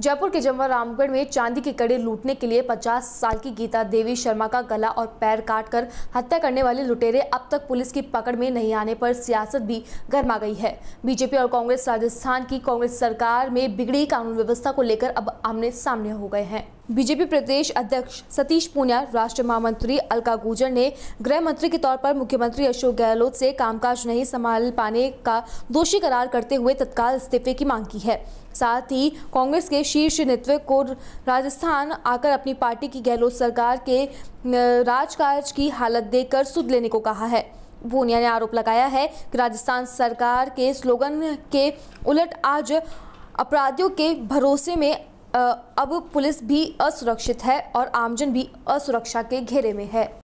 जयपुर के जमवा रामगढ़ में चांदी के कड़े लूटने के लिए 50 साल की गीता देवी शर्मा का गला और पैर काटकर हत्या करने वाले लुटेरे अब तक पुलिस की पकड़ में नहीं आने पर सियासत भी गर्मा गई है बीजेपी और कांग्रेस राजस्थान की कांग्रेस सरकार में बिगड़ी कानून व्यवस्था को लेकर अब आमने सामने हो गए हैं बीजेपी प्रदेश अध्यक्ष सतीश पूनिया राष्ट्रीय महामंत्री अलका गुजर ने गृह मंत्री के तौर पर मुख्यमंत्री अशोक गहलोत से कामकाज नहीं संभाल पाने का दोषी करार करते हुए तत्काल इस्तीफे की मांग की है साथ ही कांग्रेस के शीर्ष नेतृत्व को राजस्थान आकर अपनी पार्टी की गहलोत सरकार के राजकाज की हालत देखकर सुध लेने को कहा है पूनिया ने आरोप लगाया है कि राजस्थान सरकार के स्लोगन के उलट आज अपराधियों के भरोसे में अब पुलिस भी असुरक्षित है और आमजन भी असुरक्षा के घेरे में है